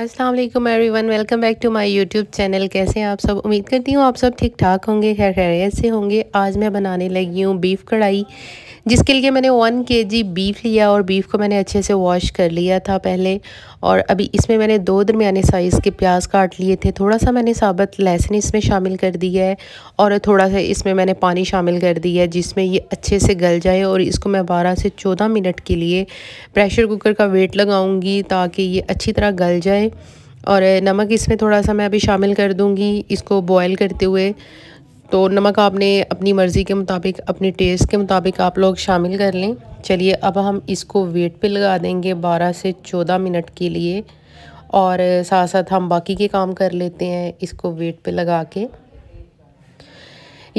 Aslam every one welcome back to my YouTube channel कैसे हैं आप सब उम्मीद करती हूँ आप सब ठीक ठाक होंगे खैर खैरियत से होंगे आज मैं बनाने लगी हूँ बीफ़ कढ़ाई जिसके लिए मैंने वन के जी बीफ़ लिया और बीफ़ को मैंने अच्छे से वॉश कर लिया था पहले और अभी इसमें मैंने दो दरमियाने साइज़ के प्याज काट लिए थे थोड़ा सा मैंने साबत लहसुन इसमें शामिल कर दिया है और थोड़ा सा इसमें मैंने पानी शामिल कर दिया है जिसमें ये अच्छे से गल जाए और इसको मैं बारह से चौदह मिनट के लिए प्रेशर कुकर का वेट लगाऊँगी ताकि ये अच्छी तरह गल जाए जाए और नमक इसमें थोड़ा सा मैं अभी शामिल कर दूँगी इसको बॉयल करते हुए तो नमक आपने अपनी मर्ज़ी के मुताबिक अपने टेस्ट के मुताबिक आप लोग शामिल कर लें चलिए अब हम इसको वेट पे लगा देंगे 12 से 14 मिनट के लिए और साथ साथ हम बाकी के काम कर लेते हैं इसको वेट पे लगा के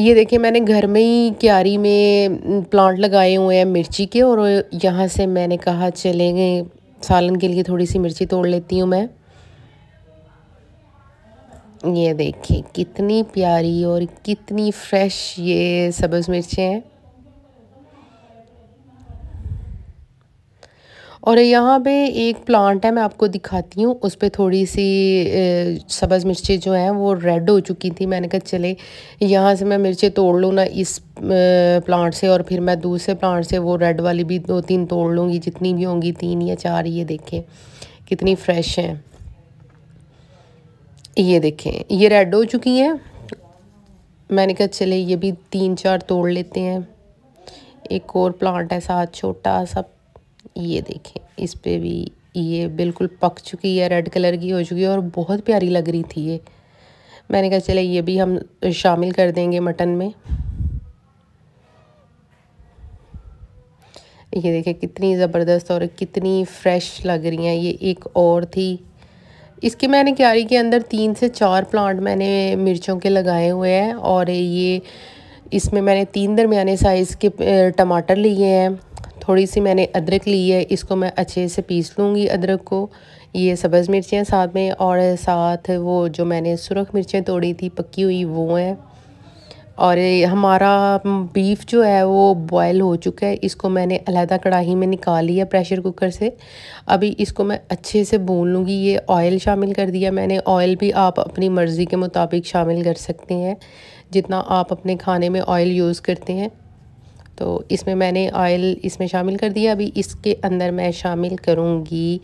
ये देखिए मैंने घर में ही क्यारी में प्लांट लगाए हुए हैं मिर्ची के और यहाँ से मैंने कहा चलेंगे सालन के लिए थोड़ी सी मिर्ची तोड़ लेती हूँ मैं ये देखिए कितनी प्यारी और कितनी फ्रेश ये सब्ज़ मिर्चें हैं और यहाँ पे एक प्लांट है मैं आपको दिखाती हूँ उस पर थोड़ी सी सब्ज़ मिर्चें जो हैं वो रेड हो चुकी थी मैंने कहा चले यहाँ से मैं मिर्चें तोड़ लूँ ना इस प्लांट से और फिर मैं दूसरे प्लांट से वो रेड वाली भी दो तीन तोड़ लूँगी जितनी भी होंगी तीन या चार ये देखें कितनी फ्रेश हैं ये देखें ये रेड हो चुकी हैं मैंने कहा चले ये भी तीन चार तोड़ लेते हैं एक और प्लांट है साथ छोटा सा ये देखें इस पर भी ये बिल्कुल पक चुकी है रेड कलर की हो चुकी है और बहुत प्यारी लग रही थी ये मैंने कहा चले ये भी हम शामिल कर देंगे मटन में ये देखें कितनी ज़बरदस्त और कितनी फ्रेश लग रही हैं ये एक और थी इसके मैंने क्यारी के अंदर तीन से चार प्लांट मैंने मिर्चों के लगाए हुए हैं और ये इसमें मैंने तीन दरमियाने साइज़ के टमाटर लिए हैं थोड़ी सी मैंने अदरक ली है इसको मैं अच्छे से पीस लूँगी अदरक को ये सब्ज़ मिर्चियाँ साथ में और साथ वो जो मैंने सुरख मिर्चें तोड़ी थी पकी हुई वो हैं और हमारा बीफ जो है वो बॉयल हो चुका है इसको मैंने अलहदा कढ़ाही में निकाल लिया प्रेशर कुकर से अभी इसको मैं अच्छे से भून लूँगी ये ऑयल शामिल कर दिया मैंने ऑयल भी आप अपनी मर्ज़ी के मुताबिक शामिल कर सकते हैं जितना आप अपने खाने में ऑयल यूज़ करते हैं तो इसमें मैंने ऑयल इसमें शामिल कर दिया अभी इसके अंदर मैं शामिल करूँगी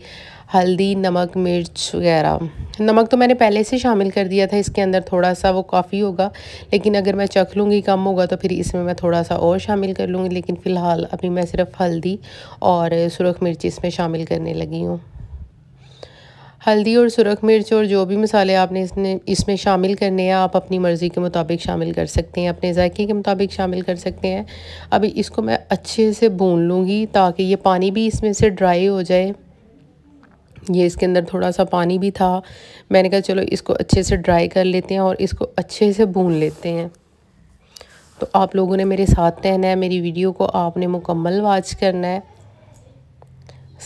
हल्दी नमक मिर्च वगैरह नमक तो मैंने पहले से शामिल कर दिया था इसके अंदर थोड़ा सा वो काफ़ी होगा लेकिन अगर मैं चख लूँगी कम होगा तो फिर इसमें मैं थोड़ा सा और शामिल कर लूँगी लेकिन फ़िलहाल अभी मैं सिर्फ हल्दी और सुरख मिर्च इसमें शामिल करने लगी हूँ हल्दी और सुरख मिर्च और जो भी मसाले आपने इसने इसमें शामिल करने हैं आप अपनी मर्ज़ी के मुताबिक शामिल कर सकते हैं अपने जायके के मुताबिक शामिल कर सकते हैं अभी इसको मैं अच्छे से भून लूँगी ताकि ये पानी भी इसमें से ड्राई हो जाए ये इसके अंदर थोड़ा सा पानी भी था मैंने कहा चलो इसको अच्छे से ड्राई कर लेते हैं और इसको अच्छे से भून लेते हैं तो आप लोगों ने मेरे साथ रहना है मेरी वीडियो को आपने मुकम्मल वाच करना है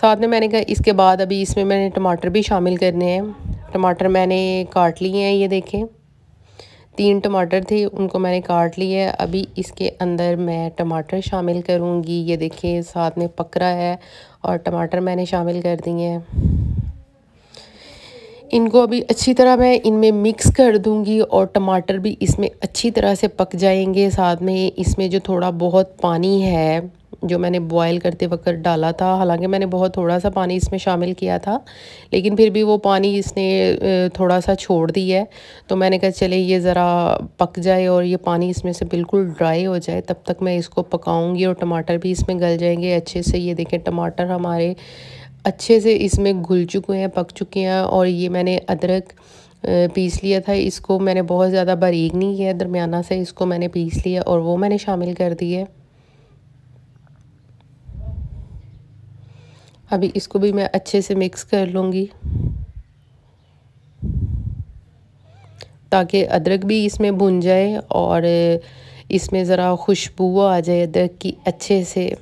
साथ में मैंने कहा इसके बाद अभी इसमें मैंने टमाटर भी शामिल करने हैं टमाटर मैंने काट लिए हैं ये देखें तीन टमाटर थे उनको मैंने काट लिए है अभी इसके अंदर मैं टमाटर शामिल करूँगी ये देखिए साथ में पकड़ा है और टमाटर मैंने शामिल कर दिए हैं इनको अभी अच्छी तरह मैं इनमें मिक्स कर दूंगी और टमाटर भी इसमें अच्छी तरह से पक जाएंगे साथ में इसमें जो थोड़ा बहुत पानी है जो मैंने बॉयल करते वक्त डाला था हालांकि मैंने बहुत थोड़ा सा पानी इसमें शामिल किया था लेकिन फिर भी वो पानी इसने थोड़ा सा छोड़ दिया है तो मैंने कहा चले ये ज़रा पक जाए और ये पानी इसमें से बिल्कुल ड्राई हो जाए तब तक मैं इसको पकाऊंगी और टमाटर भी इसमें गल जाएंगे अच्छे से ये देखें टमाटर हमारे अच्छे से इसमें घुल चुके हैं पक चुके हैं और ये मैंने अदरक पीस लिया था इसको मैंने बहुत ज़्यादा बारीक नहीं किया दरमियाना से इसको मैंने पीस लिया और वो मैंने शामिल कर दिए अभी इसको भी मैं अच्छे से मिक्स कर लूँगी ताकि अदरक भी इसमें भुन जाए और इसमें ज़रा खुशबू आ जाए अदरक की अच्छे से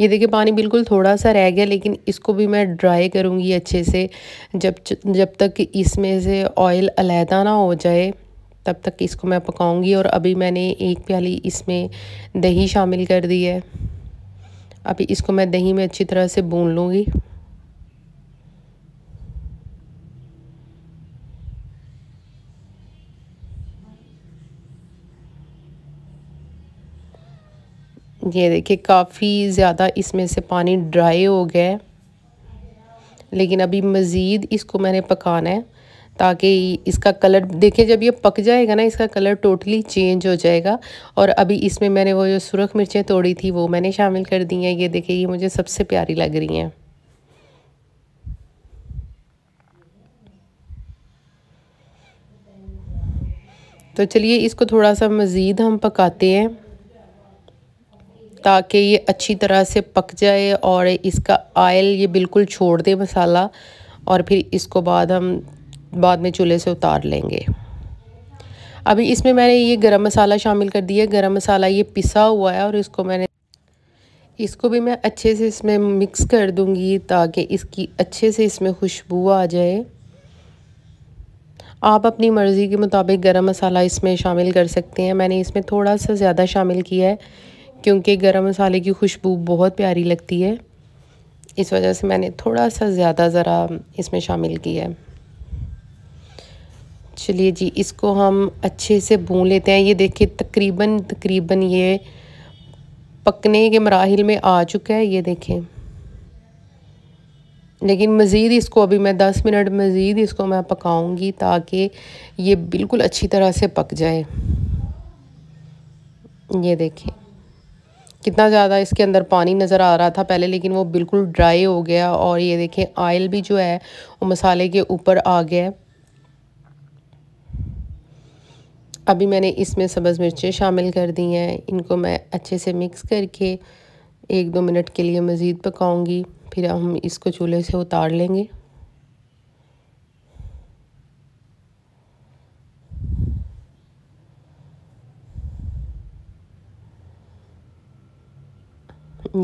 ये देखिए पानी बिल्कुल थोड़ा सा रह गया लेकिन इसको भी मैं ड्राई करूँगी अच्छे से जब जब तक इसमें से ऑयल अलहदा ना हो जाए तब तक इसको मैं पकाऊंगी और अभी मैंने एक प्याली इसमें दही शामिल कर दी है अभी इसको मैं दही में अच्छी तरह से भून लूँगी ये देखिए काफ़ी ज़्यादा इसमें से पानी ड्राई हो गया है लेकिन अभी मज़ीद इसको मैंने पकाना है ताकि इसका कलर देखिए जब ये पक जाएगा ना इसका कलर टोटली चेंज हो जाएगा और अभी इसमें मैंने वो जो सुरख मिर्चें तोड़ी थी वो मैंने शामिल कर दी हैं ये देखिए ये मुझे सबसे प्यारी लग रही हैं तो चलिए इसको थोड़ा सा मज़ीद हम पकाते हैं ताकि ये अच्छी तरह से पक जाए और इसका आयल ये बिल्कुल छोड़ दे मसाला और फिर इसको बाद हम बाद में चूल्हे से उतार लेंगे अभी इसमें मैंने ये गरम मसाला शामिल कर दिया गरम मसाला ये पिसा हुआ है और इसको मैंने इसको भी मैं अच्छे से इसमें मिक्स कर दूंगी ताकि इसकी अच्छे से इसमें खुशबू आ जाए आप अपनी मर्ज़ी के मुताबिक गरम मसाला इसमें शामिल कर सकते हैं मैंने इसमें थोड़ा सा ज़्यादा शामिल किया है क्योंकि गरम मसाले की खुशबू बहुत प्यारी लगती है इस वजह से मैंने थोड़ा सा ज़्यादा ज़रा इसमें शामिल किया है चलिए जी इसको हम अच्छे से भून लेते हैं ये देखिए तकरीबन तकरीबन ये पकने के मराहल में आ चुका है ये देखें लेकिन मज़ीद इसको अभी मैं दस मिनट मज़ीद इसको मैं पकाऊंगी ताकि ये बिल्कुल अच्छी तरह से पक जाए ये देखें कितना ज़्यादा इसके अंदर पानी नज़र आ रहा था पहले लेकिन वो बिल्कुल ड्राई हो गया और ये देखें आयल भी जो है वो मसाले के ऊपर आ गया अभी मैंने इसमें सब्ज़ मिर्चें शामिल कर दी हैं इनको मैं अच्छे से मिक्स करके एक दो मिनट के लिए मज़ीद पकाऊंगी फिर हम इसको चूल्हे से उतार लेंगे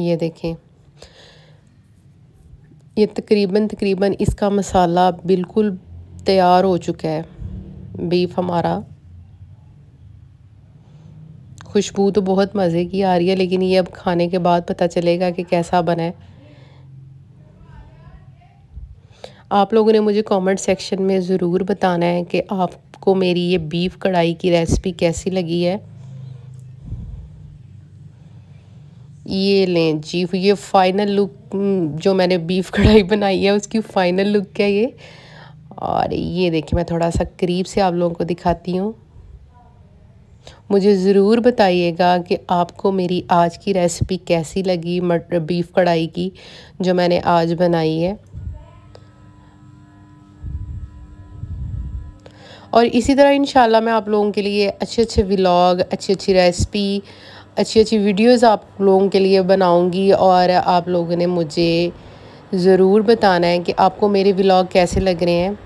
ये देखें ये तकरीबन तकरीबन इसका मसाला बिल्कुल तैयार हो चुका है बीफ हमारा खुशबू तो बहुत मज़े की आ रही है लेकिन ये अब खाने के बाद पता चलेगा कि कैसा बना है आप लोगों ने मुझे कमेंट सेक्शन में ज़रूर बताना है कि आपको मेरी ये बीफ कढ़ाई की रेसिपी कैसी लगी है ये लें जी ये फाइनल लुक हम्म, जो मैंने बीफ कढ़ाई बनाई है उसकी फाइनल लुक है ये और ये देखिए मैं थोड़ा सा करीब से आप लोगों को दिखाती हूँ मुझे ज़रूर बताइएगा कि आपको मेरी आज की रेसिपी कैसी लगी मटर बीफ कढ़ाई की जो मैंने आज बनाई है और इसी तरह इन मैं आप लोगों के लिए अच्छे अच्छे व्लॉग अच्छी अच्छी रेसिपी अच्छी अच्छी वीडियोस आप लोगों के लिए बनाऊंगी और आप लोगों ने मुझे ज़रूर बताना है कि आपको मेरे व्लॉग कैसे लग रहे हैं